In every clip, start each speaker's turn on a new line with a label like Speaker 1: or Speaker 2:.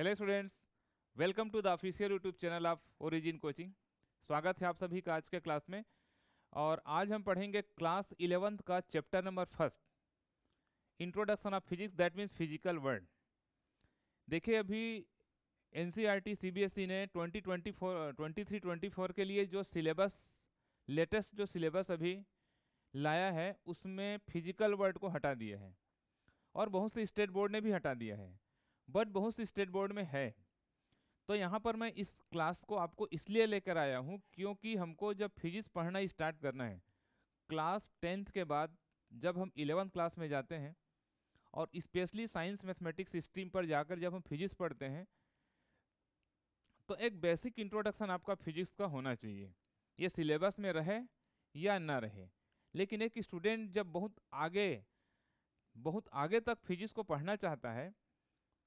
Speaker 1: Hello students welcome to the official YouTube channel of Origin coaching स्वागत है आप सभी का आज के क्लास में और आज हम पढ़ेंगे क्लास इलेवेंथ का chapter number first introduction of physics that means physical world देखिए अभी N C R T C B S E ने twenty twenty four twenty three twenty four के लिए जो सिलेबस लेटेस्ट जो सिलेबस अभी लाया है उसमें फिजिकल वर्ल्ड को हटा दिया है और बहुत से स्टेट बोर्ड ने भी हटा दिया है बट बहुत सी स्टेट बोर्ड में है तो यहाँ पर मैं इस क्लास को आपको इसलिए लेकर आया हूँ क्योंकि हमको जब फिजिक्स पढ़ना स्टार्ट करना है क्लास टेंथ के बाद जब हम इलेवंथ क्लास में जाते हैं और स्पेशली साइंस मैथमेटिक्स स्ट्रीम पर जाकर जब हम फिजिक्स पढ़ते हैं तो एक बेसिक इंट्रोडक्शन आपका फिजिक्स का होना चाहिए ये सिलेबस में रहे या ना रहे लेकिन एक स्टूडेंट जब बहुत आगे बहुत आगे तक फिजिक्स को पढ़ना चाहता है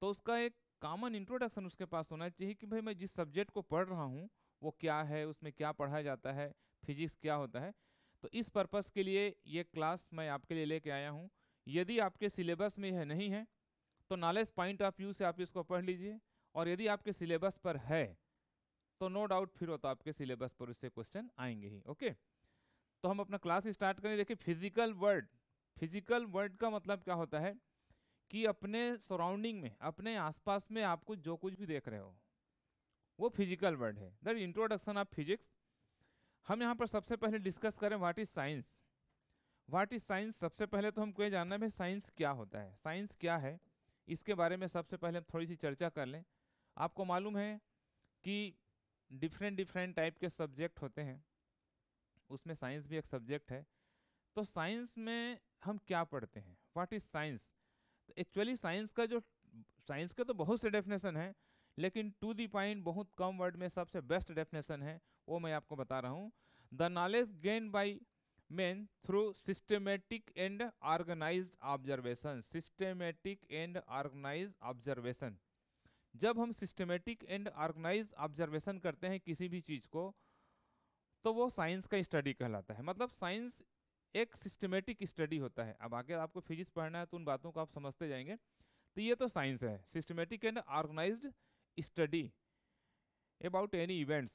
Speaker 1: तो उसका एक कॉमन इंट्रोडक्शन उसके पास होना चाहिए कि भाई मैं जिस सब्जेक्ट को पढ़ रहा हूँ वो क्या है उसमें क्या पढ़ाया जाता है फिजिक्स क्या होता है तो इस पर्पस के लिए ये क्लास मैं आपके लिए लेके आया हूँ यदि आपके सिलेबस में यह नहीं है तो नॉलेज पॉइंट ऑफ व्यू से आप इसको पढ़ लीजिए और यदि आपके सिलेबस पर है तो नो डाउट फिर हो तो आपके सिलेबस पर उससे क्वेश्चन आएंगे ही ओके तो हम अपना क्लास स्टार्ट करें देखिए फिजिकल वर्ड फिजिकल वर्ड का मतलब क्या होता है कि अपने सराउंडिंग में अपने आसपास में आपको जो कुछ भी देख रहे हो वो फिजिकल वर्ड है दैट इंट्रोडक्शन ऑफ फिजिक्स हम यहाँ पर सबसे पहले डिस्कस करें what is science what is science सबसे पहले तो हमको ये जानना है साइंस क्या होता है साइंस क्या है इसके बारे में सबसे पहले हम थोड़ी सी चर्चा कर लें आपको मालूम है कि डिफरेंट डिफरेंट टाइप के सब्जेक्ट होते हैं उसमें साइंस भी एक सब्जेक्ट है तो साइंस में हम क्या पढ़ते हैं what is science actually science का जो साइंस का तो बहुत से डेफिनेशन है लेकिन टू दी पॉइंट बहुत कम वर्ड में सबसे बेस्ट डेफिनेशन है वो मैं आपको बता रहा हूँ the knowledge gain by man through systematic and organise observation systematic and organise observation जब हम सिस्टमेटिक एंड ऑर्गेनाइज ऑब्जर्वेशन करते हैं किसी भी चीज़ को तो वो साइंस का स्टडी कहलाता है मतलब साइंस एक सिस्टमेटिक स्टडी होता है अब आगे आपको फिजिक्स पढ़ना है तो उन बातों को आप समझते जाएंगे तो ये तो साइंस है systematic and organise study about any events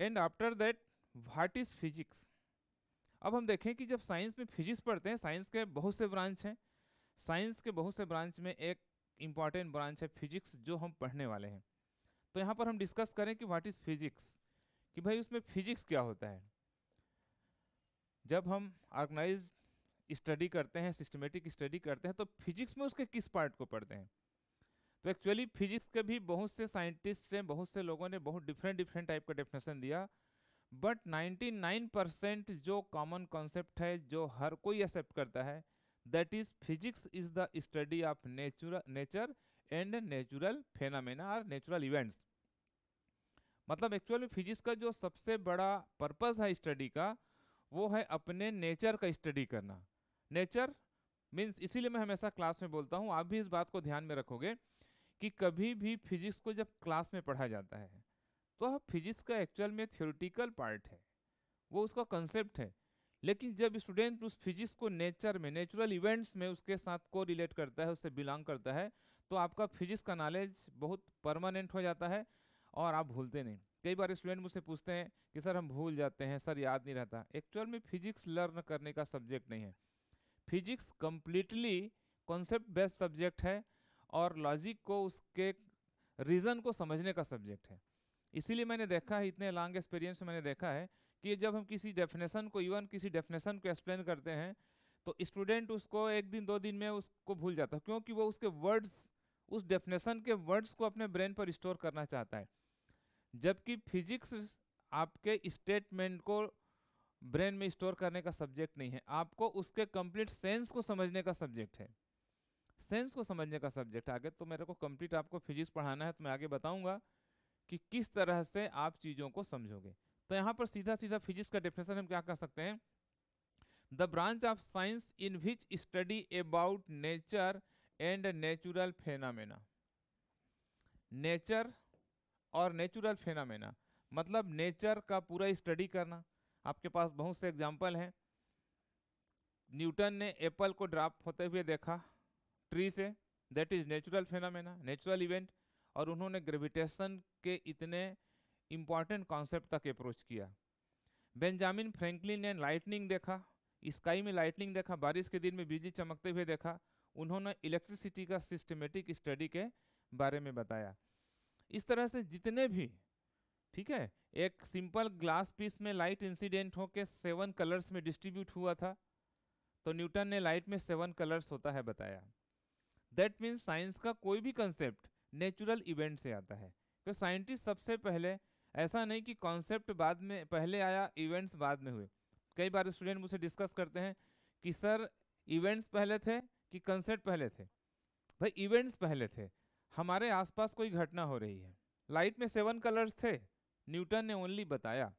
Speaker 1: and after that what is physics अब हम देखें कि जब साइंस में फिजिक्स पढ़ते हैं साइंस के बहुत से ब्रांच हैं साइंस के बहुत से ब्रांच में एक इम्पॉर्टेंट ब्रांच है फिजिक्स जो हम पढ़ने वाले हैं तो यहाँ पर हम डिस्कस करें कि व्हाट इज़ फिजिक्स कि भाई उसमें फिजिक्स क्या होता है जब हम ऑर्गेनाइज स्टडी करते हैं सिस्टमेटिक स्टडी करते हैं तो फिजिक्स में उसके किस पार्ट को पढ़ते हैं तो एक्चुअली फिजिक्स के भी बहुत से साइंटिस्ट हैं बहुत से लोगों ने बहुत डिफरेंट डिफरेंट टाइप का डेफिनेशन दिया बट 99 परसेंट जो कॉमन कॉन्सेप्ट है जो हर कोई एक्सेप्ट करता है that is physics is the study of nature nature and natural phenomena और नेचुरल इवेंट्स मतलब एक्चुअली फिजिक्स का जो सबसे बड़ा पर्पज़ है स्टडी का वो है अपने नेचर का स्टडी करना नेचर मीन्स इसीलिए मैं हमेशा क्लास में बोलता हूँ आप भी इस बात को ध्यान में रखोगे कि कभी भी फिजिक्स को जब क्लास में पढ़ा जाता है तो फिजिक्स का एक्चुअल में थ्योरिटिकल पार्ट है वो उसका कंसेप्ट है लेकिन जब स्टूडेंट उस फिजिक्स को नेचर में नेचुरल इवेंट्स में उसके साथ को रिलेट करता है उससे बिलोंग करता है तो आपका फिजिक्स का नॉलेज बहुत परमानेंट हो जाता है और आप भूलते नहीं कई बार स्टूडेंट मुझसे पूछते हैं कि सर हम भूल जाते हैं सर याद नहीं रहता एक्चुअल में फिजिक्स लर्न करने का सब्जेक्ट नहीं है physics completely concept based subject है और लॉजिक को उसके रीज़न को समझने का सब्जेक्ट है इसीलिए मैंने देखा है इतने लॉन्ग एक्सपीरियंस में मैंने देखा है कि जब हम किसी डेफिनेशन को इवन किसी डेफिनेशन को एक्सप्लेन करते हैं तो स्टूडेंट उसको एक दिन दो दिन में उसको भूल जाता है क्योंकि वो उसके वर्ड्स उस डेफिनेशन के वर्ड्स को अपने ब्रेन पर स्टोर करना चाहता है जबकि फिजिक्स आपके स्टेटमेंट को ब्रेन में स्टोर करने का सब्जेक्ट नहीं है आपको उसके कंप्लीट सेंस को समझने का सब्जेक्ट है सेंस को समझने का सब्जेक्ट आगे तो मेरे को कंप्लीट आपको फिजिक्स पढ़ाना है तो मैं आगे बताऊंगा कि किस तरह से आप चीज़ों को समझोगे तो यहाँ पर सीधा सीधा फिजिक्स का डिफेसन हम क्या कर सकते हैं the branch of science in which study about nature and natural phenomena nature और नेचुरल फेनामेना मतलब नेचर का पूरा स्टडी करना आपके पास बहुत से एग्जाम्पल हैं न्यूटन ने एप्पल को ड्राप होते हुए देखा ट्री से that is natural phenomena natural event और उन्होंने ग्रेविटेशन के इतने इम्पॉर्टेंट कॉन्सेप्ट तक अप्रोच किया बेंजामिन फ्रैंकलिन ने लाइटनिंग देखा स्काई में लाइटनिंग देखा बारिश के दिन में बिजली चमकते हुए देखा उन्होंने इलेक्ट्रिसिटी का सिस्टमेटिक स्टडी के बारे में बताया इस तरह से जितने भी ठीक है एक सिंपल ग्लास पीस में लाइट इंसिडेंट के सेवन कलर्स में डिस्ट्रीब्यूट हुआ था तो न्यूटन ने लाइट में सेवन कलर्स होता है बताया दैट मीन्स साइंस का कोई भी कंसेप्ट नेचुरल इवेंट से आता है क्योंकि तो साइंटिस्ट सबसे पहले ऐसा नहीं कि कॉन्सेप्ट बाद में पहले आया इवेंट्स बाद में हुए कई बार स्टूडेंट मुझसे डिस्कस करते हैं कि सर इवेंट्स पहले थे कि कंसेप्ट पहले थे भाई इवेंट्स पहले थे हमारे आसपास कोई घटना हो रही है लाइट में सेवन कलर्स थे न्यूटन ने ओनली बताया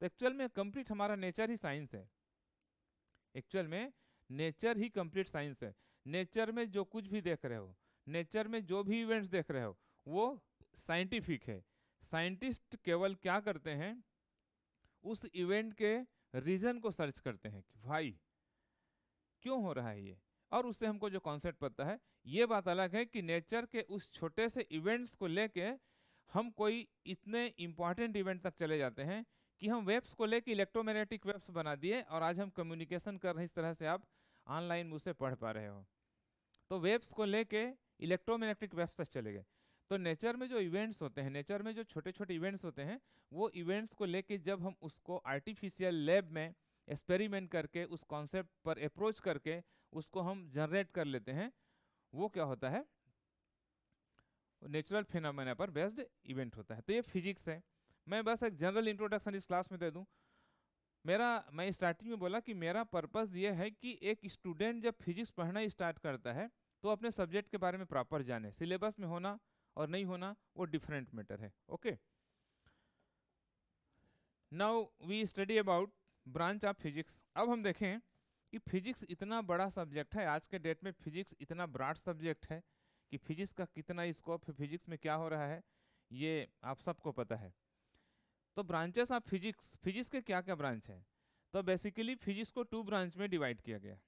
Speaker 1: तो एक्चुअल में कंप्लीट हमारा नेचर ही साइंस है एक्चुअल में नेचर ही कंप्लीट साइंस है नेचर में जो कुछ भी देख रहे हो नेचर में जो भी इवेंट्स देख रहे हो वो साइंटिफिक है साइंटिस्ट केवल क्या करते हैं उस इवेंट के रीज़न को सर्च करते हैं कि भाई क्यों हो रहा है ये और उससे हमको जो कॉन्सेप्ट पता है ये बात अलग है कि नेचर के उस छोटे से इवेंट्स को लेके हम कोई इतने इम्पॉर्टेंट इवेंट तक चले जाते हैं कि हम वेब्स को लेके इलेक्ट्रोमैग्नेटिक वेब्स बना दिए और आज हम कम्युनिकेशन कर रहे हैं इस तरह से आप ऑनलाइन मुझसे पढ़ पा रहे हो तो वेब्स को लेके इलेक्ट्रोमैग्नेटिक वेब्स तक चले गए तो नेचर में जो इवेंट्स होते हैं नेचर में जो छोटे छोटे इवेंट्स होते हैं वो इवेंट्स को लेके जब हम उसको आर्टिफिशियल लैब में एक्सपेरिमेंट करके उस कॉन्सेप्ट पर अप्रोच करके उसको हम जनरेट कर लेते हैं वो क्या होता है नेचुरल फिनमेना पर बेस्ड इवेंट होता है तो ये फिजिक्स है मैं बस एक जनरल इंट्रोडक्शन इस क्लास में दे दूँ मेरा मैं स्टार्टिंग में बोला कि मेरा पर्पज़ ये है कि एक स्टूडेंट जब फिजिक्स पढ़ना स्टार्ट करता है तो अपने सब्जेक्ट के बारे में प्रॉपर जाने सिलेबस में होना और नहीं होना वो डिफरेंट मैटर है okay now we study about branch of physics अब हम देखें कि फिजिक्स इतना बड़ा सब्जेक्ट है आज के डेट में फिजिक्स इतना ब्राड सब्जेक्ट है कि फिजिक्स का कितना स्कोप है फिजिक्स में क्या हो रहा है ये आप सबको पता है तो ब्रांचेस ऑफ फिजिक्स फिजिक्स के क्या क्या ब्रांच हैं तो बेसिकली फिजिक्स को टू ब्रांच में डिवाइड किया गया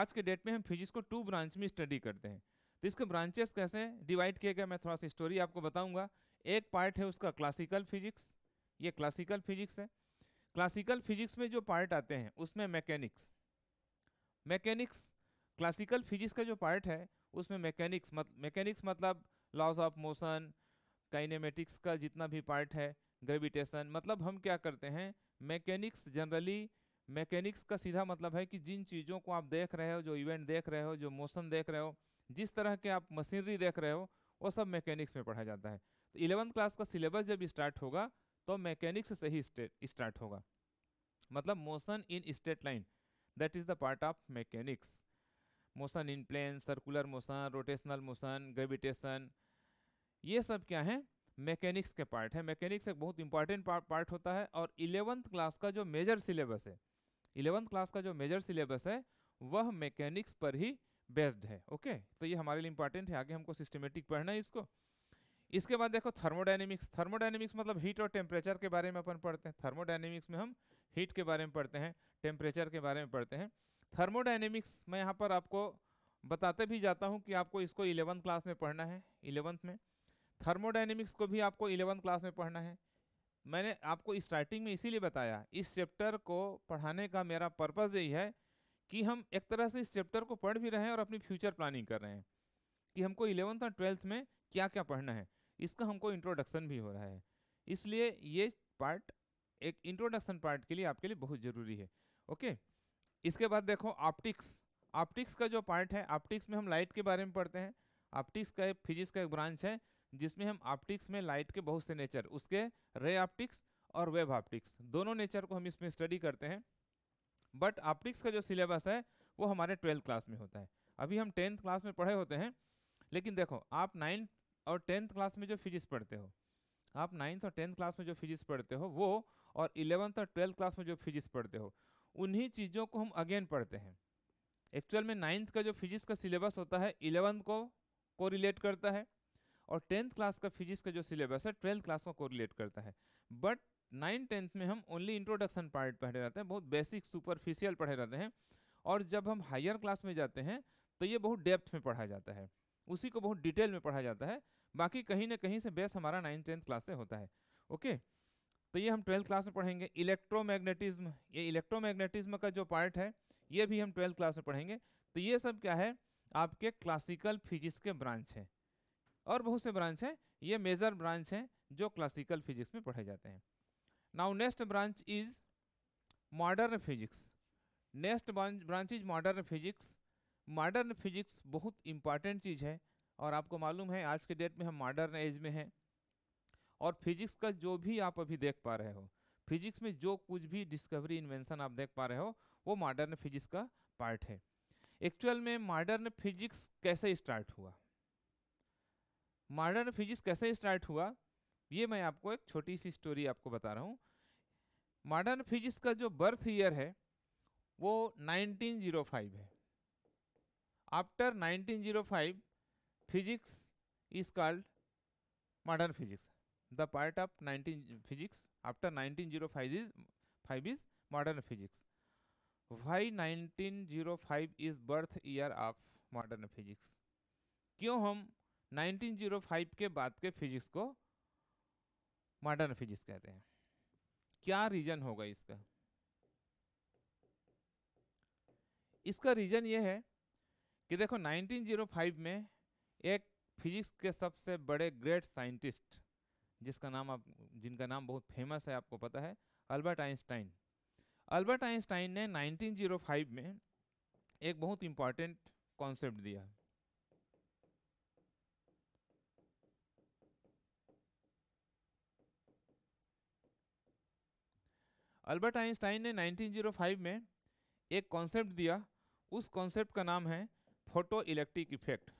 Speaker 1: आज के डेट में हम फिजिक्स को टू ब्रांच में स्टडी करते हैं तो इसके ब्रांचेस कैसे डिवाइड किए गए मैं थोड़ा सा स्टोरी आपको बताऊंगा एक पार्ट है उसका क्लासिकल फिजिक्स ये क्लासिकल फिजिक्स है क्लासिकल फिजिक्स में जो पार्ट आते हैं उसमें मैकेनिक्स मैकेनिक्स क्लासिकल फिजिक्स का जो पार्ट है उसमें मैकेनिक्स मत मैकेनिक्स मतलब लॉज ऑफ मोशन काइनेमेटिक्स का जितना भी पार्ट है ग्रेविटेशन मतलब हम क्या करते हैं मैकेनिक्स जनरली मैकेनिक्स का सीधा मतलब है कि जिन चीज़ों को आप देख रहे हो जो इवेंट देख रहे हो जो मोशन देख रहे हो जिस तरह के आप मशीनरी देख रहे हो वो सब मैकेनिक्स में पढ़ा जाता है तो इलेवंथ क्लास का सिलेबस जब स्टार्ट होगा तो मैकेनिक्स से ही स्टार्ट होगा मतलब motion in straight line that is the part of mechanics motion in plane circular motion rotational motion gravitation ये सब क्या है मैकेनिक्स के पार्ट है मैकेनिक्स एक बहुत इंपॉर्टेंट पार्ट होता है और इलेवंथ क्लास का जो मेजर सिलेबस है इलेवंथ क्लास का जो मेजर सिलेबस है वह मैकेनिक्स पर ही बेस्ड है ओके तो ये हमारे लिए इंपॉर्टेंट है आगे हमको सिस्टमेटिक पढ़ना है इसको इसके बाद देखो थर्मोडाइनेमिक्स थर्मोडाइनेमिक्स मतलब हीट और टेम्परेचर के बारे में अपन पढ़ते हैं थर्मोडाइनेमिक्स में हम हीट के बारे में पढ़ते हैं टेम्परेचर के बारे में पढ़ते हैं थर्मोडाइनेमिक्स मैं यहाँ पर आपको बताते भी जाता हूँ कि आपको इसको इलेवंथ क्लास में पढ़ना है इलेवंथ में थर्मोडाइनेमिक्स को भी आपको इलेवंथ क्लास में पढ़ना है मैंने आपको स्टार्टिंग में इसीलिए बताया इस चैप्टर को पढ़ाने का मेरा पर्पज़ यही है कि हम एक तरह से इस चैप्टर को पढ़ भी रहे हैं और अपनी फ्यूचर प्लानिंग कर रहे हैं कि हमको इलेवंथ और ट्वेल्थ में क्या क्या पढ़ना है इसका हमको इंट्रोडक्शन भी हो रहा है इसलिए ये पार्ट एक इंट्रोडक्शन पार्ट के लिए आपके लिए बहुत ज़रूरी है ओके इसके बाद देखो ऑप्टिक्स ऑप्टिक्स का जो पार्ट है ऑप्टिक्स में हम लाइट के बारे में पढ़ते हैं ऑप्टिक्स का एक फिजिक्स का एक ब्रांच है जिसमें हम ऑप्टिक्स में लाइट के बहुत से नेचर उसके रे ऑप्टिक्स और वेब ऑप्टिक्स दोनों नेचर को हम इसमें स्टडी करते हैं बट ऑप्टिक्स का जो सिलेबस है वो हमारे ट्वेल्थ क्लास में होता है अभी हम टेंथ क्लास में पढ़े होते हैं लेकिन देखो आप नाइन्थ और टेंथ क्लास में जो फिजिक्स पढ़ते हो आप नाइन्थ और टेंथ क्लास में जो फिजिक्स पढ़ते हो वो और इलेवंथ और ट्वेल्थ क्लास में जो फिजिक्स पढ़ते हो उन्हीं चीज़ों को हम अगेन पढ़ते हैं एक्चुअल में नाइन्थ का जो फिजिक्स का सिलेबस होता है इलेवंथ को को रिलेट करता है और टेंथ क्लास का फिजिक्स का जो सिलेबस है ट्वेल्थ क्लास को रिलेट करता है बट नाइन टेंथ में हम ओनली इंट्रोडक्शन पार्ट पढ़े रहते हैं बहुत बेसिक सुपरफिशियल पढ़े रहते हैं और जब हम हायर क्लास में जाते हैं तो ये बहुत डेप्थ में पढ़ाया जाता है उसी को बहुत डिटेल में पढ़ाया जाता है बाकी कहीं ना कहीं से बेस हमारा नाइन्थ टेंथ क्लास से होता है ओके okay? तो ये हम ट्वेल्थ क्लास में पढ़ेंगे इलेक्ट्रोमैग्नेटिज्म ये इलेक्ट्रोमैग्नेटिज्म का जो पार्ट है ये भी हम ट्वेल्थ क्लास में पढ़ेंगे तो ये सब क्या है आपके क्लासिकल फिजिक्स के ब्रांच हैं और बहुत से ब्रांच हैं ये मेजर ब्रांच हैं जो क्लासिकल फिजिक्स में पढ़े जाते हैं now next branch is modern physics next branch is modern physics modern physics बहुत इंपॉर्टेंट चीज़ है और आपको मालूम है आज के डेट में हम मॉडर्न एज में हैं और फिजिक्स का जो भी आप अभी देख पा रहे हो फिजिक्स में जो कुछ भी डिस्कवरी इन्वेंशन आप देख पा रहे हो वो मॉडर्न फिजिक्स का पार्ट है एक्चुअल में मॉडर्न फिजिक्स कैसे स्टार्ट हुआ मॉडर्न फिजिक्स कैसे स्टार्ट हुआ ये मैं आपको एक छोटी सी स्टोरी आपको बता रहा हूँ मॉडर्न फिजिक्स का जो बर्थ ईयर है वो 1905 है after 1905 physics is called modern physics the part of 19 physics after 1905 is 5 is modern physics why 1905 is birth year of modern physics क्यों हम 1905 के बाद के फिजिक्स को मॉडर्न फिजिक्स कहते हैं क्या रीजन होगा इसका इसका रीजन ये है कि देखो 1905 में एक फिजिक्स के सबसे बड़े ग्रेट साइंटिस्ट जिसका नाम आप जिनका नाम बहुत फेमस है आपको पता है अल्बर्ट आइंस्टाइन अल्बर्ट आइंस्टाइन ने 1905 में एक बहुत इंपॉर्टेंट कॉन्सेप्ट दिया अल्बर्ट आइंस्टाइन ने 1905 में एक कॉन्सेप्ट दिया उस कॉन्सेप्ट का नाम है फोटो इलेक्ट्रिक इफेक्ट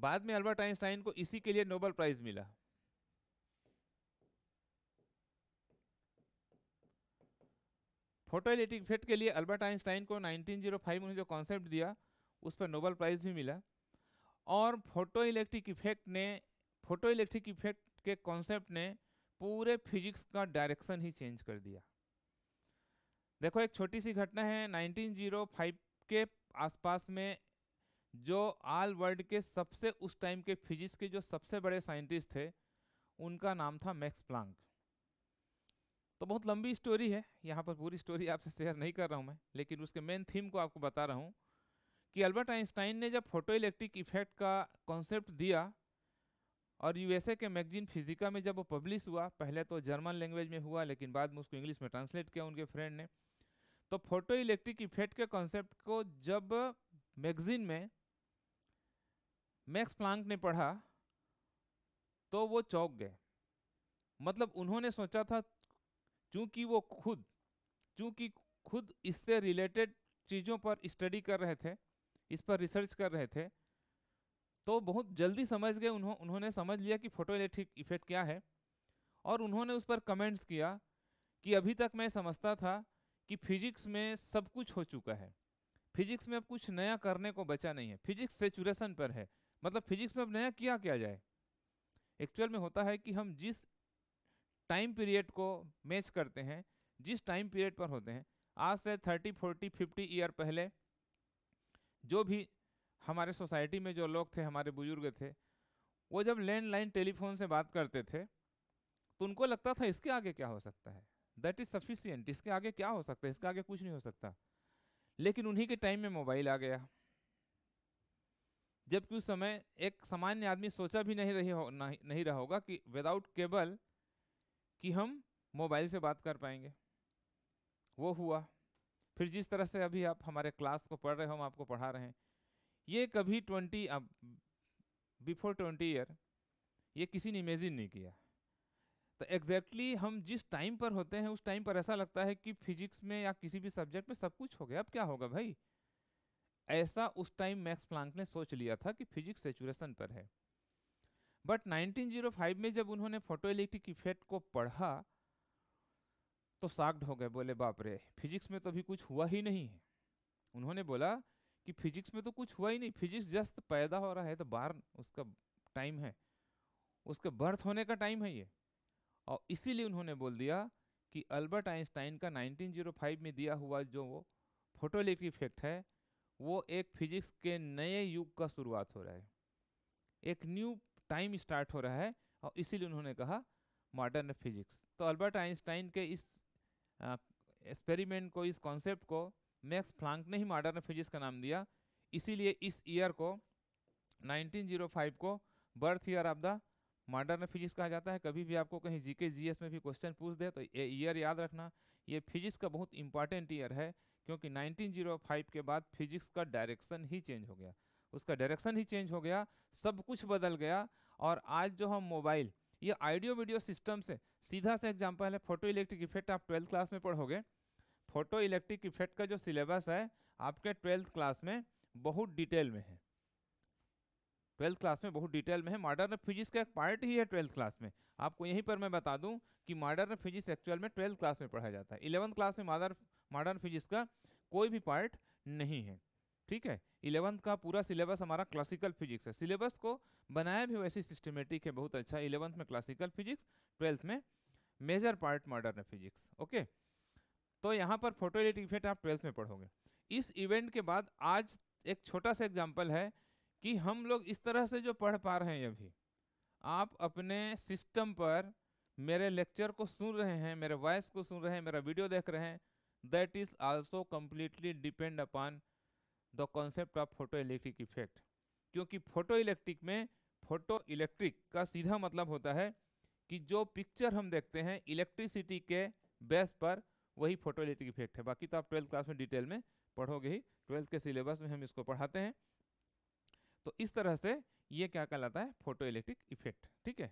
Speaker 1: बाद में अल्बर्ट आइंस्टाइन को इसी के लिए नोबल प्राइज मिला फोटोइलेटिक इफेक्ट के लिए अल्बर्ट आइंस्टाइन को 1905 में जो कॉन्सेप्ट दिया उस पर नोबल प्राइज़ भी मिला और फोटो इलेक्ट्रिक इफेक्ट ने फोटो इलेक्ट्रिक इफेक्ट के कॉन्सेप्ट ने पूरे फिजिक्स का डायरेक्शन ही चेंज कर दिया देखो एक छोटी सी घटना है 1905 के आसपास में जो आल वर्ल्ड के सबसे उस टाइम के फिजिक्स के जो सबसे बड़े साइंटिस्ट थे उनका नाम था मैक्स प्लांक तो बहुत लंबी स्टोरी है यहाँ पर पूरी स्टोरी आपसे शेयर नहीं कर रहा हूँ मैं लेकिन उसके मेन थीम को आपको बता रहा हूँ कि अल्बर्ट आइंस्टाइन ने जब फोटो इलेक्ट्रिक इफेक्ट का कॉन्सेप्ट दिया और यूएसए के मैगजीन फिजिका में जब वो पब्लिश हुआ पहले तो जर्मन लैंग्वेज में हुआ लेकिन बाद में उसको इंग्लिश में ट्रांसलेट किया उनके फ्रेंड ने तो फोटो इलेक्ट्रिक इफेक्ट के कॉन्सेप्ट को जब मैगजीन में मैक्स प्लांक ने पढ़ा तो वो चौक गए मतलब उन्होंने सोचा था चूंकि वो खुद चूंकि खुद इससे रिलेटेड चीज़ों पर स्टडी कर रहे थे इस पर रिसर्च कर रहे थे तो बहुत जल्दी समझ गए उन्हों, उन्होंने समझ लिया कि फोटो इलेक्ट्रिक इफेक्ट क्या है और उन्होंने उस पर कमेंट्स किया कि अभी तक मैं समझता था कि फिजिक्स में सब कुछ हो चुका है फिजिक्स में अब कुछ नया करने को बचा नहीं है फिजिक्स सेचुरेशन पर है मतलब फिजिक्स में अब नया किया क्या जाए एक्चुअल में होता है कि हम जिस टाइम पीरियड को मैच करते हैं जिस टाइम पीरियड पर होते हैं आज से थर्टी फोर्टी फिफ्टी ईयर पहले जो भी हमारे सोसाइटी में जो लोग थे हमारे बुजुर्ग थे वो जब लैंडलाइन टेलीफोन से बात करते थे तो उनको लगता था इसके आगे क्या हो सकता है दैट इज़ सफिशियंट इसके आगे क्या हो सकता है इसके आगे कुछ नहीं हो सकता लेकिन उन्हीं के टाइम में मोबाइल आ गया जबकि उस समय एक सामान्य आदमी सोचा भी नहीं रही हो नहीं, नहीं रहा होगा कि विदाउट केबल कि हम मोबाइल से बात कर पाएंगे वो हुआ फिर जिस तरह से अभी आप हमारे क्लास को पढ़ रहे हो हम आपको पढ़ा रहे हैं ये कभी ट्वेंटी अब बिफोर ट्वेंटी ईयर ये किसी ने इमेजिन नहीं किया तो एग्जैक्टली exactly हम जिस टाइम पर होते हैं उस टाइम पर ऐसा लगता है कि फिजिक्स में या किसी भी सब्जेक्ट में सब कुछ हो गया अब क्या होगा भाई ऐसा उस टाइम मैक्स प्लांक ने सोच लिया था कि फिजिक्स सेचुरेशन पर है बट 1905 में जब उन्होंने फोटोइलेक्ट्रिक इफेक्ट को पढ़ा तो साग्ड हो गए बोले बाप रे फिजिक्स में तो अभी कुछ हुआ ही नहीं है उन्होंने बोला कि फिजिक्स में तो कुछ हुआ ही नहीं फिजिक्स जस्ट पैदा हो रहा है तो बार उसका टाइम है उसके बर्थ होने का टाइम है ये और इसीलिए उन्होंने बोल दिया कि अल्बर्ट आइंस्टाइन का 1905 में दिया हुआ जो फोटोलिक इफेक्ट है वो एक फिजिक्स के नए युग का शुरुआत हो रहा है एक न्यू टाइम स्टार्ट हो रहा है और इसीलिए उन्होंने कहा मॉडर्न फिजिक्स तो अल्बर्ट आइंस्टाइन के इस एक्सपेरिमेंट को इस कॉन्सेप्ट को मैक्स फ्लांक ने ही मॉडर्न फिजिक्स का नाम दिया इसीलिए इस ईयर को 1905 को birth year of the modern physics कहा जाता है कभी भी आपको कहीं जीके जीएस में भी क्वेश्चन पूछ दे तो ये ईयर याद रखना ये फिजिक्स का बहुत इंपॉर्टेंट ईयर है क्योंकि 1905 के बाद फिजिक्स का डायरेक्शन ही चेंज हो गया उसका डायरेक्शन ही चेंज हो गया सब कुछ बदल गया और आज जो हम मोबाइल ये ऑडियो वीडियो सिस्टम से सीधा सा एग्जाम्पल है फोटो इलेक्ट्रिक इफेक्ट आप ट्वेल्थ क्लास में पढ़ोगे फोटो इलेक्ट्रिक इफेक्ट का जो सिलेबस है आपके ट्वेल्थ क्लास में बहुत डिटेल में है ट्वेल्थ क्लास में बहुत डिटेल में है मॉडर्न फिजिक्स का एक पार्ट ही है ट्वेल्थ क्लास में आपको यहीं पर मैं बता दूं कि मॉडर्न फिजिक्स एक्चुअल में ट्वेल्थ क्लास में पढ़ाया जाता है इलेवंथ क्लास में मॉडर्न मॉडर्न फिजिक्स का कोई भी पार्ट नहीं है ठीक है इलेवंथ का पूरा सिलेबस हमारा क्लासिकल फिजिक्स है सिलेबस को बनाया भी वैसे सिस्टमेटिक है बहुत अच्छा इलेवंथ में क्लासिकल फिजिक्स ट्वेल्थ में major part modern physics okay तो यहाँ पर फोटो इफेक्ट आप ट्वेल्थ में पढ़ोगे इस इवेंट के बाद आज एक छोटा सा एग्जाम्पल है कि हम लोग इस तरह से जो पढ़ पा रहे हैं अभी आप अपने सिस्टम पर मेरे लेक्चर को सुन रहे हैं मेरे वॉइस को सुन रहे हैं मेरा वीडियो देख रहे हैं that is also completely depend upon the concept of photoelectric effect क्योंकि फोटो इलेक्ट्रिक में फोटो इलेक्ट्रिक का सीधा मतलब होता है कि जो पिक्चर हम देखते हैं इलेक्ट्रिसिटी के बेस पर वही फोटो इलेक्ट्रिक इफेक्ट है बाकी तो आप ट्वेल्थ क्लास में डिटेल में पढ़ोगे ही ट्वेल्थ के सिलेबस में हम इसको पढ़ाते हैं तो इस तरह से ये क्या कहलाता है फोटो इलेक्ट्रिक इफेक्ट ठीक है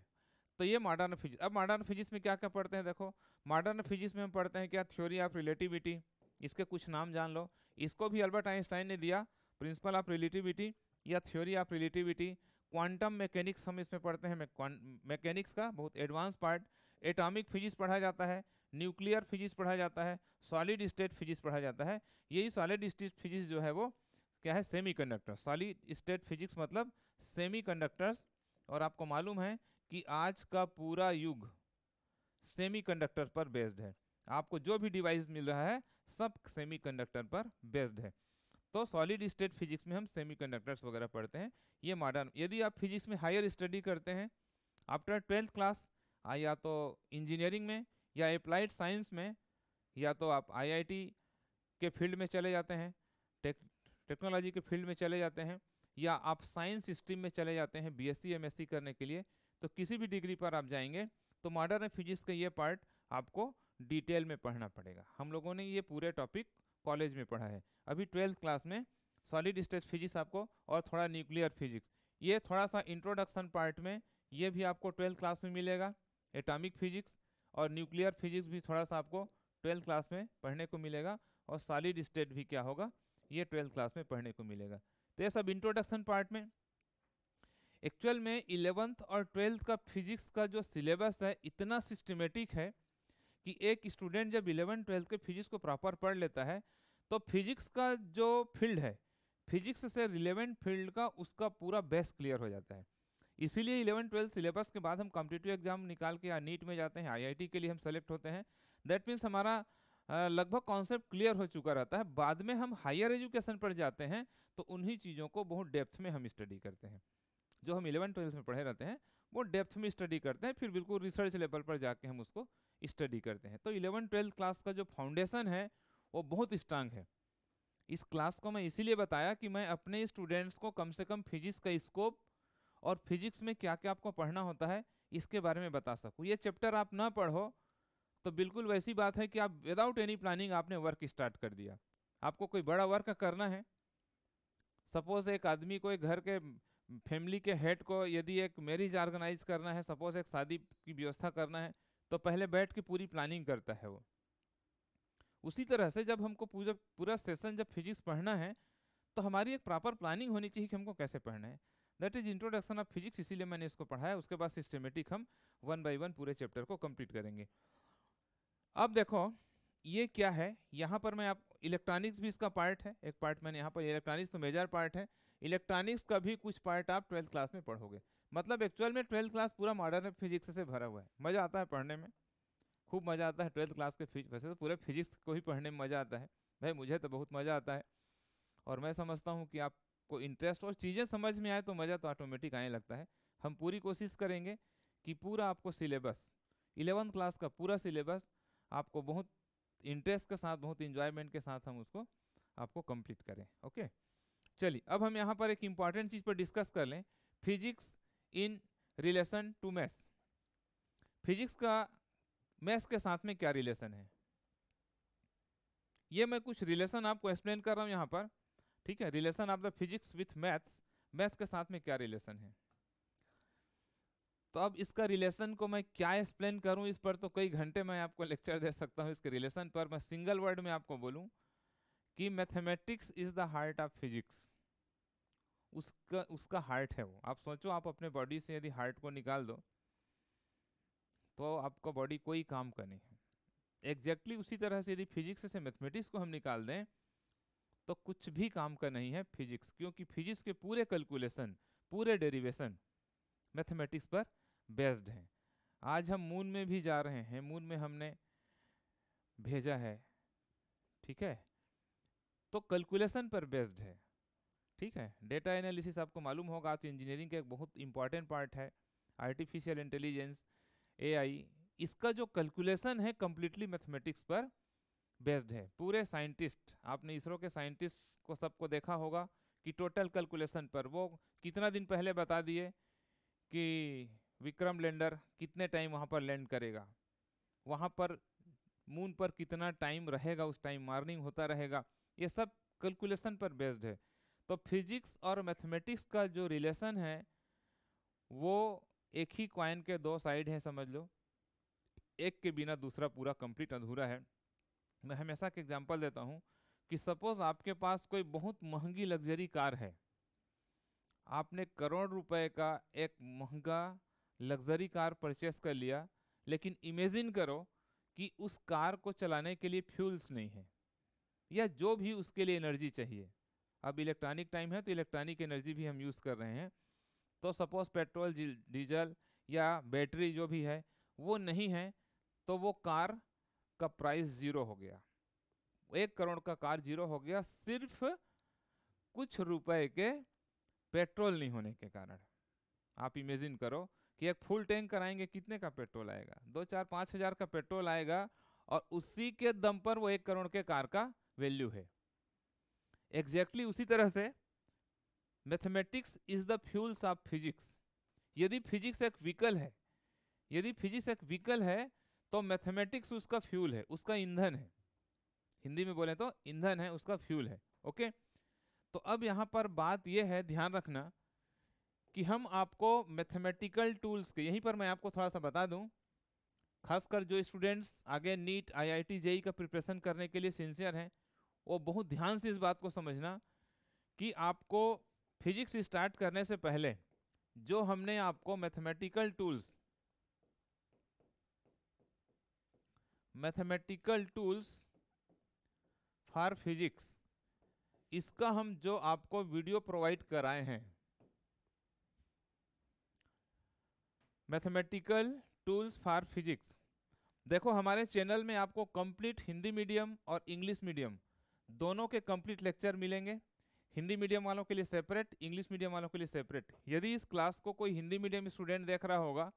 Speaker 1: तो ये मॉडर्न फिजिक्स अब मॉडर्न फिजिक्स में क्या क्या पढ़ते हैं देखो मॉडर्न फिजिक्स में हम पढ़ते हैं क्या थ्योरी ऑफ रिलेटिविटी इसके कुछ नाम जान लो इसको भी अल्बर्ट आइंस्टाइन ने दिया प्रिंसिपल ऑफ रिलेटिविटी या theory of relativity quantum mechanics हम इसमें पढ़ते हैं मैकेनिक्स का बहुत एडवांस पार्ट एटॉमिक फिजिक्स पढ़ा जाता है न्यूक्लियर फिजिक्स पढ़ा जाता है सॉलिड स्टेट फिजिक्स पढ़ा जाता है यही सॉलिड स्टेट फिजिक्स जो है वो क्या है semiconductor solid state physics मतलब सेमीकंडक्टर्स और आपको मालूम है कि आज का पूरा युग सेमीकंडक्टर पर बेस्ड है आपको जो भी डिवाइस मिल रहा है सब सेमीकंडक्टर पर बेस्ड है तो सॉलिड स्टेट फिजिक्स में हम सेमीकंडक्टर्स वगैरह पढ़ते हैं ये मॉडर्न यदि आप फिजिक्स में हायर स्टडी करते हैं आफ्टर ट्वेल्थ क्लास या तो इंजीनियरिंग में या अप्लाइड साइंस में या तो आप आईआईटी के फील्ड में चले जाते हैं टेक्नोलॉजी के फील्ड में चले जाते हैं या आप साइंस स्ट्रीम में चले जाते हैं बीएससी एमएससी करने के लिए तो किसी भी डिग्री पर आप जाएंगे तो मॉडर्न फिजिक्स का ये पार्ट आपको डिटेल में पढ़ना पड़ेगा हम लोगों ने ये पूरे टॉपिक कॉलेज में पढ़ा है अभी ट्वेल्थ क्लास में सॉलिड स्टेट फिजिक्स आपको और थोड़ा न्यूक्लियर फिजिक्स ये थोड़ा सा इंट्रोडक्शन पार्ट में ये भी आपको ट्वेल्थ क्लास में मिलेगा एटॉमिक फिजिक्स और न्यूक्लियर फिजिक्स भी थोड़ा सा आपको ट्वेल्थ क्लास में पढ़ने को मिलेगा और सॉलिड स्टेट भी क्या होगा ये ट्वेल्थ क्लास में पढ़ने को मिलेगा तो ये सब इंट्रोडक्शन पार्ट में एक्चुअल में इलेवेंथ और ट्वेल्थ का फिजिक्स का जो सिलेबस है इतना सिस्टमेटिक है कि एक स्टूडेंट जब इलेवन ट्वेल्थ के फिजिक्स को प्रॉपर पढ़ लेता है तो फिजिक्स का जो फील्ड है फिजिक्स से रिलेवेंट फील्ड का उसका पूरा बेस क्लियर हो जाता है इसीलिए इलेवन ट्वेल्थ सिलेबस के बाद हम कॉम्पिटेटिव एग्जाम निकाल के या नीट में जाते हैं आईआईटी के लिए हम सेलेक्ट होते हैं दैट मीन्स हमारा लगभग कॉन्सेप्ट क्लियर हो चुका रहता है बाद में हम हायर एजुकेशन पर जाते हैं तो उन्हीं चीज़ों को बहुत डेप्थ में हम स्टडी करते हैं जो हम इलेवन ट्वेल्थ में पढ़े रहते हैं वो डेप्थ में स्टडी करते हैं फिर बिल्कुल रिसर्च लेवल पर जाके हम उसको स्टडी करते हैं तो इलेवन ट्वेल्थ क्लास का जो फाउंडेशन है वो बहुत स्ट्रांग है इस क्लास को मैं इसीलिए बताया कि मैं अपने स्टूडेंट्स को कम से कम फिजिक्स का स्कोप और फिजिक्स में क्या क्या आपको पढ़ना होता है इसके बारे में बता सकूँ ये चैप्टर आप ना पढ़ो तो बिल्कुल वैसी बात है कि आप विदाउट एनी प्लानिंग आपने वर्क स्टार्ट कर दिया आपको कोई बड़ा वर्क करना है सपोज एक आदमी को एक घर के फैमिली के हेड को यदि एक मैरिज ऑर्गेनाइज करना है सपोज एक शादी की व्यवस्था करना है तो पहले बैठ के पूरी प्लानिंग करता है वो उसी तरह से जब हमको पूरा पूरा सेशन जब फिजिक्स पढ़ना है तो हमारी एक प्रॉपर प्लानिंग होनी चाहिए कि हमको कैसे पढ़ना है that is introduction of physics इसीलिए मैंने इसको पढ़ाया उसके बाद सिस्टमेटिक हम वन बाई वन पूरे चैप्टर को कंप्लीट करेंगे अब देखो ये क्या है यहाँ पर मैं आप इलेक्ट्रॉनिक्स भी इसका पार्ट है एक पार्ट मैंने यहाँ पर इलेक्ट्रॉनिक्स तो मेजर पार्ट है इलेक्ट्रॉनिक्स का भी कुछ पार्ट आप ट्वेल्थ क्लास में पढ़ोगे मतलब एक्चुअल में ट्वेल्थ क्लास पूरा मॉडर्न फिजिक्स से भरा हुआ है मज़ा आता है पढ़ने में खूब मज़ा आता है ट्वेल्थ क्लास के फिजिक्स वैसे तो पूरे फिजिक्स को ही पढ़ने में मज़ा आता है भाई मुझे तो बहुत मज़ा आता है और मैं समझता हूँ कि आपको इंटरेस्ट और चीज़ें समझ में आए तो मज़ा तो ऑटोमेटिक आने लगता है हम पूरी कोशिश करेंगे कि पूरा आपको सिलेबस इलेवंथ क्लास का पूरा सिलेबस आपको बहुत इंटरेस्ट के साथ बहुत इंजॉयमेंट के साथ हम उसको आपको कंप्लीट करें ओके चलिए अब हम यहाँ पर एक इम्पॉर्टेंट चीज़ पर डिस्कस कर लें physics in relation to maths physics का मैथ्स के साथ में क्या रिलेशन है ये मैं कुछ रिलेशन आपको एक्सप्लेन कर रहा हूँ यहाँ पर ठीक है relation of the physics with maths maths के साथ में क्या रिलेशन है तो अब इसका रिलेशन को मैं क्या एक्सप्लेन करूं इस पर तो कई घंटे मैं आपको लेक्चर दे सकता हूं इसके रिलेशन पर मैं सिंगल वर्ड में आपको बोलूं कि mathematics is the heart of physics उसका उसका हार्ट है वो आप सोचो आप अपने बॉडी से यदि हार्ट को निकाल दो तो आपका बॉडी कोई काम का नहीं है एग्जैक्टली exactly उसी तरह से यदि फिजिक्स से मैथमेटिक्स को हम निकाल दें तो कुछ भी काम का नहीं है फिजिक्स क्योंकि फिजिक्स के पूरे कैलकुलेशन पूरे डेरिवेशन मैथमेटिक्स पर बेस्ड हैं आज हम मून में भी जा रहे हैं मून में हमने भेजा है ठीक है तो कैलकुलेशन पर बेस्ड है ठीक है डेटा एनालिसिस आपको मालूम होगा तो इंजीनियरिंग का एक बहुत इंपॉर्टेंट पार्ट है आर्टिफिशियल इंटेलिजेंस एआई इसका जो कैलकुलेशन है कम्प्लीटली मैथमेटिक्स पर बेस्ड है पूरे साइंटिस्ट आपने इसरो के साइंटिस्ट को सबको देखा होगा कि टोटल कैलकुलेशन पर वो कितना दिन पहले बता दिए कि विक्रम लैंडर कितने टाइम वहाँ पर लैंड करेगा वहाँ पर मून पर कितना टाइम रहेगा उस टाइम मार्निंग होता रहेगा ये सब कैलकुलेशन पर बेस्ड है तो फिजिक्स और मैथमेटिक्स का जो रिलेशन है वो एक ही क्वाइन के दो साइड हैं समझ लो एक के बिना दूसरा पूरा कंप्लीट अधूरा है मैं हमेशा के एग्जांपल देता हूँ कि सपोज़ आपके पास कोई बहुत महंगी लग्जरी कार है आपने करोड़ रुपए का एक महंगा लग्जरी कार परचेस कर लिया लेकिन इमेजिन करो कि उस कार को चलाने के लिए फ्यूल्स नहीं है या जो भी उसके लिए एनर्जी चाहिए अब इलेक्ट्रॉनिक टाइम है तो इलेक्ट्रॉनिक एनर्जी भी हम यूज़ कर रहे हैं तो सपोज पेट्रोल डीजल या बैटरी जो भी है वो नहीं है तो वो कार का प्राइस ज़ीरो हो गया एक करोड़ का कार जीरो हो गया सिर्फ कुछ रुपए के पेट्रोल नहीं होने के कारण आप इमेजिन करो कि एक फुल टैंक कराएंगे कितने का पेट्रोल आएगा दो चार पाँच हज़ार का पेट्रोल आएगा और उसी के दम पर वो एक करोड़ के कार का वैल्यू है एग्जैक्टली exactly उसी तरह से mathematics is the fuels of physics यदि फिजिक्स एक व्हीकल है यदि फिजिक्स एक व्हीकल है तो मैथमेटिक्स उसका फ्यूल है उसका ईंधन है हिंदी में बोले तो ईंधन है उसका फ्यूल है ओके तो अब यहाँ पर बात यह है ध्यान रखना कि हम आपको मैथमेटिकल टूल्स के यहीं पर मैं आपको थोड़ा सा बता दूं खासकर जो स्टूडेंट्स आगे नीट आईआईटी जेई e का प्रिपरेशन करने के लिए सिंसियर हैं वो बहुत ध्यान से इस बात को समझना कि आपको फिजिक्स स्टार्ट करने से पहले जो हमने आपको mathematical tools mathematical tools for physics इसका हम जो आपको वीडियो प्रोवाइड कराए हैं मैथमेटिकल टूल्स फॉर फिजिक्स देखो हमारे चैनल में आपको कंप्लीट हिंदी मीडियम और इंग्लिश मीडियम दोनों के कंप्लीट लेक्चर मिलेंगे हिंदी मीडियम वालों के लिए सेपरेट इंग्लिश मीडियम वालों के लिए सेपरेट यदि इस क्लास को कोई हिंदी मीडियम स्टूडेंट देख रहा होगा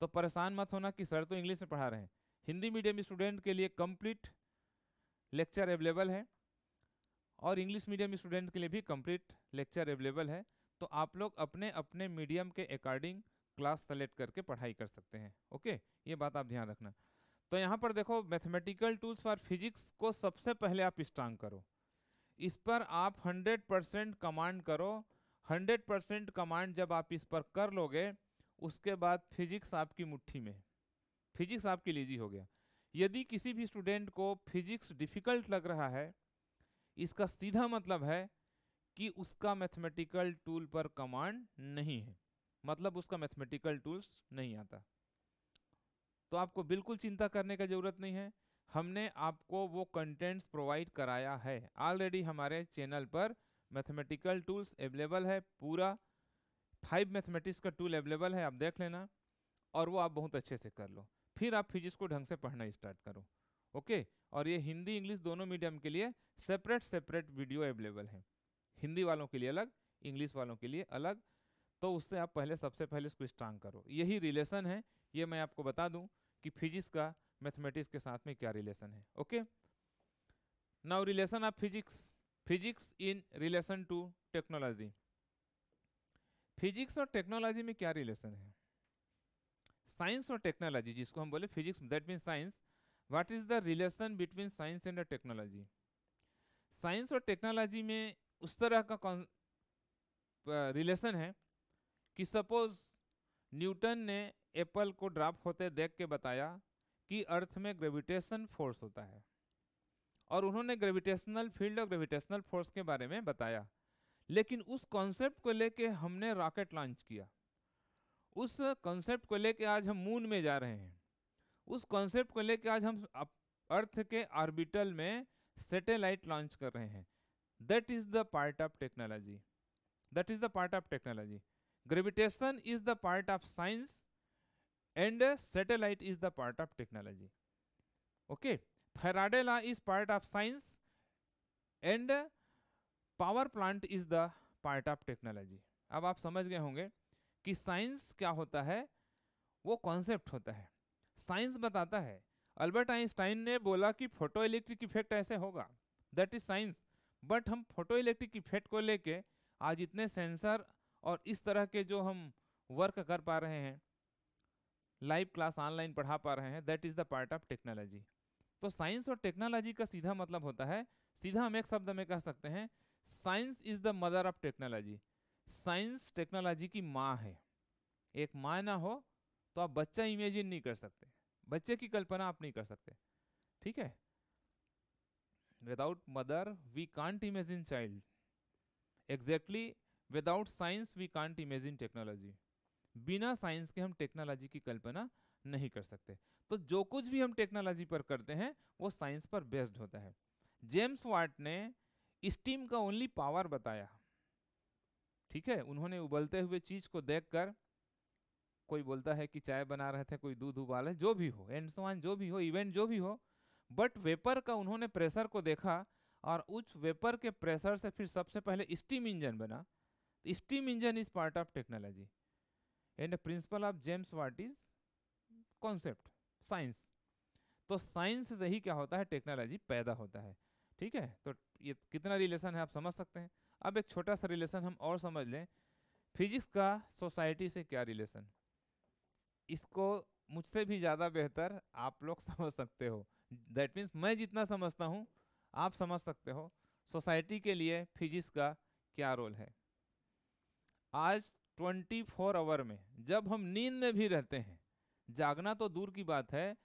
Speaker 1: तो परेशान मत होना कि सर तो इंग्लिश में पढ़ा रहे हैं हिंदी मीडियम स्टूडेंट के लिए कम्प्लीट लेक्चर अवेलेबल है और इंग्लिश मीडियम स्टूडेंट के लिए भी कम्प्लीट लेक्चर अवेलेबल है तो आप लोग अपने अपने मीडियम के अकॉर्डिंग क्लास सेलेक्ट करके पढ़ाई कर सकते हैं ओके ये बात आप ध्यान रखना तो यहाँ पर देखो मैथमेटिकल टूल्स फॉर फिजिक्स को सबसे पहले आप स्ट्रांग करो इस पर आप 100 परसेंट कमांड करो 100 परसेंट कमांड जब आप इस पर कर लोगे उसके बाद फिजिक्स आपकी मुट्ठी में फिजिक्स आपकी लीजी हो गया यदि किसी भी स्टूडेंट को फिजिक्स डिफ़िकल्ट लग रहा है इसका सीधा मतलब है कि उसका मैथमेटिकल टूल पर कमांड नहीं है मतलब उसका मैथमेटिकल टूल्स नहीं आता तो आपको बिल्कुल चिंता करने का ज़रूरत नहीं है हमने आपको वो कंटेंट्स प्रोवाइड कराया है ऑलरेडी हमारे चैनल पर मैथमेटिकल टूल्स अवेलेबल है पूरा फाइव मैथमेटिक्स का टूल अवेलेबल है आप देख लेना और वो आप बहुत अच्छे से कर लो फिर आप फिजिक्स को ढंग से पढ़ना स्टार्ट करो ओके और ये हिंदी इंग्लिश दोनों मीडियम के लिए सेपरेट सेपरेट वीडियो अवेलेबल है हिंदी वालों के लिए अलग इंग्लिश वालों के लिए अलग तो उससे आप पहले सबसे पहले इसको स्ट्रांग करो यही रिलेशन है ये मैं आपको बता दूं कि फिजिक्स का मैथमेटिक्स के साथ में क्या रिलेशन है okay now relation of physics physics in relation to technology physics और टेक्नोलॉजी में क्या रिलेशन है साइंस और टेक्नोलॉजी जिसको हम बोले physics that mean science what is the relation between science and technology science और टेक्नोलॉजी में उस तरह का रिलेशन है कि सपोज न्यूटन ने एप्पल को ड्रॉप होते देख के बताया कि अर्थ में ग्रेविटेशन फोर्स होता है और उन्होंने ग्रेविटेशनल फील्ड और ग्रेविटेशनल फोर्स के बारे में बताया लेकिन उस कॉन्सेप्ट को लेके हमने रॉकेट लॉन्च किया उस कॉन्सेप्ट को लेके आज हम मून में जा रहे हैं उस कॉन्सेप्ट को लेके आज हम अर्थ के ऑर्बिटल में सैटेलाइट लॉन्च कर रहे हैं that is the part of technology that is the part of technology gravitation is the part of science and satellite is the part of technology okay Faraday law is part of science and power plant is the part of technology अब आप समझ गए होंगे कि science क्या होता है वो कॉन्सेप्ट होता है साइंस बताता है अल्बर्ट आइंस्टाइन ने बोला कि फोटो इलेक्ट्रिक इफेक्ट ऐसे होगा दैट इज साइंस बट हम फोटो इलेक्ट्रिक इफेक्ट को लेके आज इतने सेंसर और इस तरह के जो हम वर्क कर पा रहे हैं लाइव क्लास ऑनलाइन पढ़ा पा रहे हैं that is the part of technology तो साइंस और टेक्नोलॉजी का सीधा मतलब होता है सीधा हम एक शब्द में कह सकते हैं science is the mother of technology science technology की माँ है एक माँ ना हो तो आप बच्चा इमेजिन नहीं कर सकते बच्चे की कल्पना आप नहीं कर सकते ठीक है without mother we can't imagine child exactly without science we can't imagine technology बिना साइंस के हम टेक्नोलॉजी की कल्पना नहीं कर सकते तो जो कुछ भी हम टेक्नोलॉजी पर करते हैं वो साइंस पर बेस्ड होता है जेम्स वाट ने स्टीम का ओनली पावर बताया ठीक है उन्होंने उबलते हुए चीज़ को देखकर कोई बोलता है कि चाय बना रहे थे कोई दूध उबाल है जो भी हो एंड सोन जो भी हो इवेंट जो भी हो बट वेपर का उन्होंने प्रेशर को देखा और उस वेपर के प्रेशर से फिर सबसे पहले स्टीम इंजन बना steam steam engine is part of technology and the principle of James Watt is concept science. तो साइंस से ही क्या होता है टेक्नोलॉजी पैदा होता है ठीक है तो ये कितना रिलेशन है आप समझ सकते हैं अब एक छोटा सा रिलेशन हम और समझ लें फिजिक्स का सोसाइटी से क्या रिलेशन इसको मुझसे भी ज़्यादा बेहतर आप लोग समझ सकते हो दैट मीन्स मैं जितना समझता हूँ आप समझ सकते हो सोसाइटी के लिए फिजिक्स का क्या रोल है आज 24 आवर में जब हम नींद में भी रहते हैं जागना तो दूर की बात है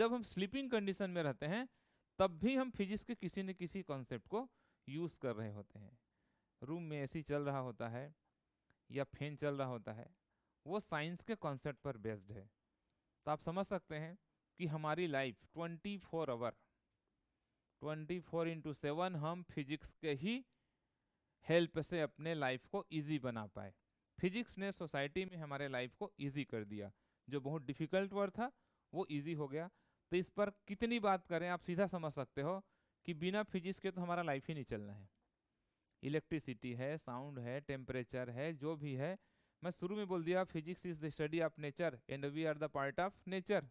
Speaker 1: जब हम स्लीपिंग कंडीशन में रहते हैं तब भी हम फिजिक्स के किसी न किसी कॉन्सेप्ट को यूज़ कर रहे होते हैं रूम में एसी चल रहा होता है या फैन चल रहा होता है वो साइंस के कॉन्सेप्ट पर बेस्ड है तो आप समझ सकते हैं कि हमारी life 24 four hour twenty four into seven हम फिजिक्स के ही हेल्प से अपने लाइफ को ईजी बना पाए फिजिक्स ने सोसाइटी में हमारे लाइफ को ईजी कर दिया जो बहुत डिफ़िकल्ट वर्ड था वो ईजी हो गया तो इस पर कितनी बात करें आप सीधा समझ सकते हो कि बिना फिजिक्स के तो हमारा लाइफ ही नहीं चलना है इलेक्ट्रिसिटी है साउंड है टेम्परेचर है जो भी है मैं शुरू में बोल दिया physics is the study of nature and we are the part of nature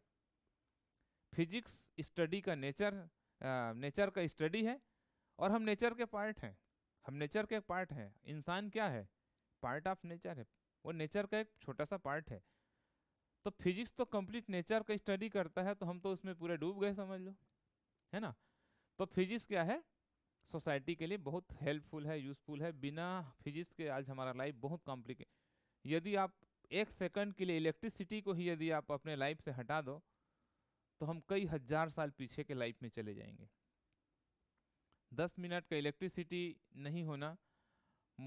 Speaker 1: physics study का नेचर नेचर का स्टडी है और हम नेचर के पार्ट हैं हम नेचर के एक पार्ट हैं इंसान क्या है पार्ट ऑफ नेचर है वो नेचर का एक छोटा सा पार्ट है तो फिजिक्स तो कंप्लीट नेचर का स्टडी करता है तो हम तो उसमें पूरे डूब गए समझ लो है ना तो फिजिक्स क्या है सोसाइटी के लिए बहुत हेल्पफुल है यूज़फुल है बिना फिजिक्स के आज हमारा लाइफ बहुत कॉम्प्लिकेट यदि आप एक सेकंड के लिए इलेक्ट्रिसिटी को ही यदि आप अपने लाइफ से हटा दो तो हम कई हज़ार साल पीछे के लाइफ में चले जाएंगे दस मिनट का इलेक्ट्रिसिटी नहीं होना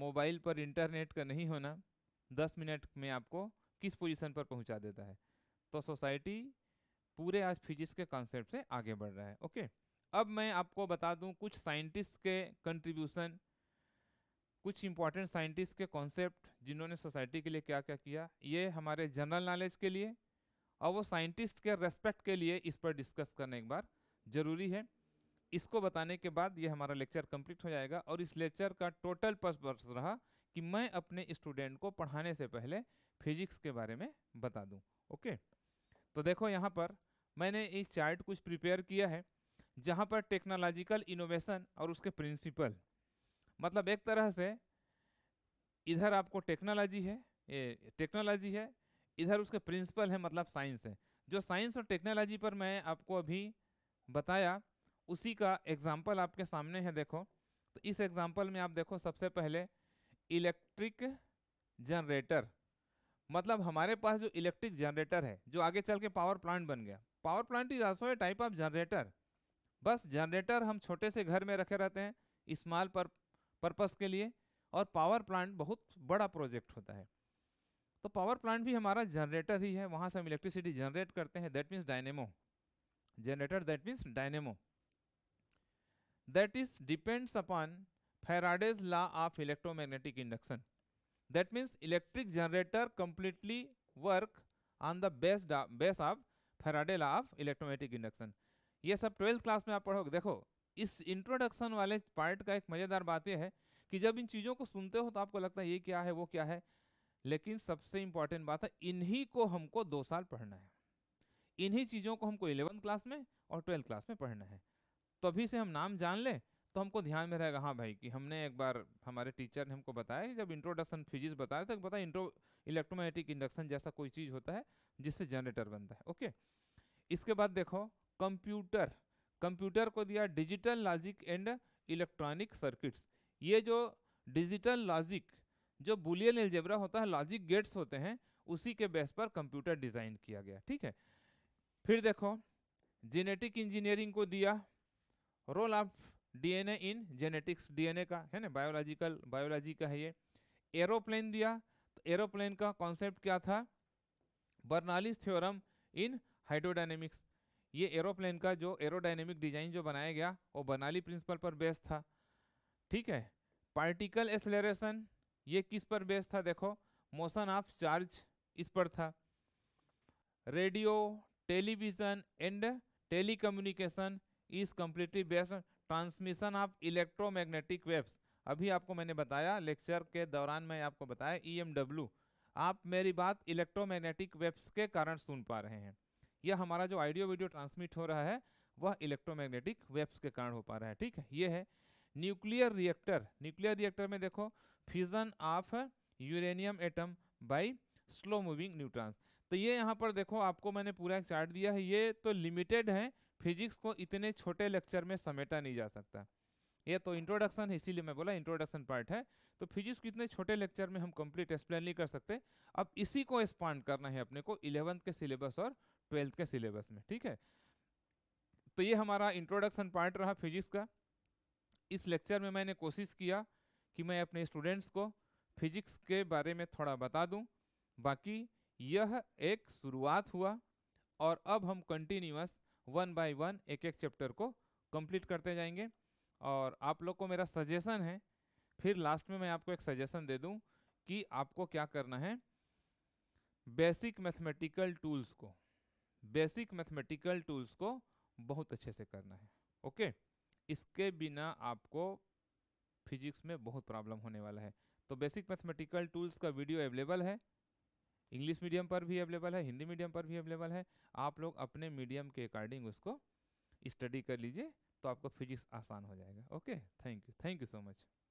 Speaker 1: मोबाइल पर इंटरनेट का नहीं होना दस मिनट में आपको किस पोजीशन पर पहुंचा देता है तो सोसाइटी पूरे आज फिजिक्स के कॉन्सेप्ट से आगे बढ़ रहा है ओके अब मैं आपको बता दूं कुछ साइंटिस्ट के कंट्रीब्यूशन कुछ इंपॉर्टेंट साइंटिस्ट के कॉन्सेप्ट जिन्होंने सोसाइटी के लिए क्या क्या किया ये हमारे जनरल नॉलेज के लिए और वो साइंटिस्ट के रेस्पेक्ट के लिए इस पर डिस्कस करना एक बार ज़रूरी है इसको बताने के बाद ये हमारा लेक्चर कंप्लीट हो जाएगा और इस लेक्चर का टोटल पर्पस रहा कि मैं अपने स्टूडेंट को पढ़ाने से पहले फिजिक्स के बारे में बता दूं ओके तो देखो यहाँ पर मैंने एक चार्ट कुछ प्रिपेयर किया है जहाँ पर टेक्नोलॉजिकल इनोवेशन और उसके प्रिंसिपल मतलब एक तरह से इधर आपको टेक्नोलॉजी है ये टेक्नोलॉजी है इधर उसके प्रिंसिपल है मतलब साइंस है जो साइंस और टेक्नोलॉजी पर मैं आपको अभी बताया उसी का एग्जाम्पल आपके सामने है देखो तो इस एग्जाम्पल में आप देखो सबसे पहले इलेक्ट्रिक जनरेटर मतलब हमारे पास जो इलेक्ट्रिक जनरेटर है जो आगे चल के पावर प्लांट बन गया power plant is also a type of generator बस जनरेटर हम छोटे से घर में रखे रहते हैं इस्माल पर पर्पस के लिए और पावर प्लांट बहुत बड़ा प्रोजेक्ट होता है तो पावर प्लांट भी हमारा जनरेटर ही है वहाँ से हम इलेक्ट्रिसिटी जनरेट करते हैं that means dynamo generator that means dynamo that is depends upon Faraday's law of electromagnetic induction that means electric generator completely work on the based base of Faraday law of electromagnetic induction ये सब twelfth class में आप पढ़ोगे देखो इस introduction वाले part का एक मज़ेदार बात यह है कि जब इन चीज़ों को सुनते हो तो आपको लगता है ये क्या है वो क्या है लेकिन सबसे इंपॉर्टेंट बात है इन्हीं को हमको दो साल पढ़ना है इन्हीं चीज़ों को हमको इलेवेंथ क्लास में और ट्वेल्थ क्लास में पढ़ना है तो अभी से हम नाम जान लें तो हमको ध्यान में रहेगा हाँ भाई कि हमने एक बार हमारे टीचर ने हमको बताया कि जब इंट्रोडक्शन फिजिक्स बताया तो बताया इंट्रो इलेक्ट्रोमैग्नेटिक इंडक्शन जैसा कोई चीज़ होता है जिससे जनरेटर बनता है ओके इसके बाद देखो कंप्यूटर कंप्यूटर को दिया digital logic and electronic circuits ये जो डिजिटल लॉजिक जो बुलियन एल्जेबरा होता है लॉजिक गेट्स होते हैं उसी के बेस पर कंप्यूटर डिज़ाइन किया गया ठीक है फिर देखो जेनेटिक इंजीनियरिंग को दिया role of DNA in genetics DNA का है ना बायोलॉजिकल बायोलॉजी का है ये एरोप्लेन दिया तो एरोप्लेन का कॉन्सेप्ट क्या था बर्नालिस थ्योरम इन हाइड्रोडाइनेमिक्स ये एरोप्लेन का जो एरोडाइनेमिक डिजाइन जो बनाया गया वो बर्नाली प्रिंसिपल पर बेस्ड था ठीक है पार्टिकल एक्सलेशन ये किस पर बेस्ड था देखो मोशन ऑफ चार्ज इस पर था radio television and telecommunication is completely based transmission of electromagnetic waves अभी आपको मैंने बताया लेक्चर के दौरान मैं आपको बताया ई e आप मेरी बात इलेक्ट्रोमैग्नेटिक वेव्स के कारण सुन पा रहे हैं यह हमारा जो आइडियो वीडियो ट्रांसमिट हो रहा है वह इलेक्ट्रोमैग्नेटिक वेव्स के कारण हो पा रहा है ठीक है ये है न्यूक्लियर रिएक्टर न्यूक्लियर रिएक्टर में देखो fusion of uranium atom by slow moving neutrons तो ये यहाँ पर देखो आपको मैंने पूरा एक चार्ट दिया है ये तो लिमिटेड है फिजिक्स को इतने छोटे लेक्चर में समेटा नहीं जा सकता ये तो इंट्रोडक्शन है इसीलिए मैं बोला इंट्रोडक्शन पार्ट है तो फिजिक्स को इतने छोटे लेक्चर में हम कंप्लीट एक्सप्लेन नहीं कर सकते अब इसी को एक्सपांड करना है अपने को इलेवंथ के सिलेबस और ट्वेल्थ के सिलेबस में ठीक है तो ये हमारा इंट्रोडक्शन पार्ट रहा फिजिक्स का इस लेक्चर में मैंने कोशिश किया कि मैं अपने स्टूडेंट्स को फिजिक्स के बारे में थोड़ा बता दूँ बाकी यह एक शुरुआत हुआ और अब हम कंटिन्यूस वन बाय वन एक एक चैप्टर को कंप्लीट करते जाएंगे और आप लोग को मेरा सजेशन है फिर लास्ट में मैं आपको एक सजेशन दे दूं कि आपको क्या करना है बेसिक मैथमेटिकल टूल्स को बेसिक मैथमेटिकल टूल्स को बहुत अच्छे से करना है ओके इसके बिना आपको फिजिक्स में बहुत प्रॉब्लम होने वाला है तो बेसिक मैथमेटिकल टूल्स का वीडियो अवेलेबल है इंग्लिश मीडियम पर भी अवेलेबल है हिंदी मीडियम पर भी अवेलेबल है आप लोग अपने मीडियम के अकॉर्डिंग उसको स्टडी कर लीजिए तो आपको फिजिक्स आसान हो जाएगा okay thank you thank you so much